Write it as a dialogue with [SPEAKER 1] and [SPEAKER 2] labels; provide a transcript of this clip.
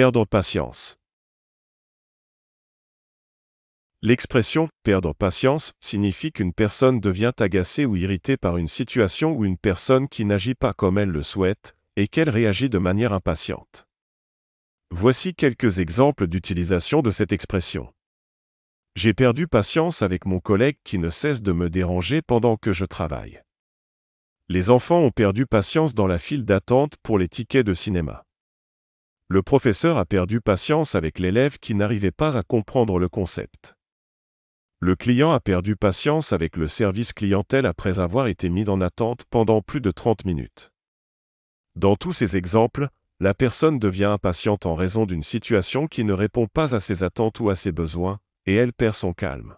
[SPEAKER 1] Perdre patience. L'expression perdre patience signifie qu'une personne devient agacée ou irritée par une situation ou une personne qui n'agit pas comme elle le souhaite et qu'elle réagit de manière impatiente. Voici quelques exemples d'utilisation de cette expression. J'ai perdu patience avec mon collègue qui ne cesse de me déranger pendant que je travaille. Les enfants ont perdu patience dans la file d'attente pour les tickets de cinéma le professeur a perdu patience avec l'élève qui n'arrivait pas à comprendre le concept. Le client a perdu patience avec le service clientèle après avoir été mis en attente pendant plus de 30 minutes. Dans tous ces exemples, la personne devient impatiente en raison d'une situation qui ne répond pas à ses attentes ou à ses besoins, et elle perd son calme.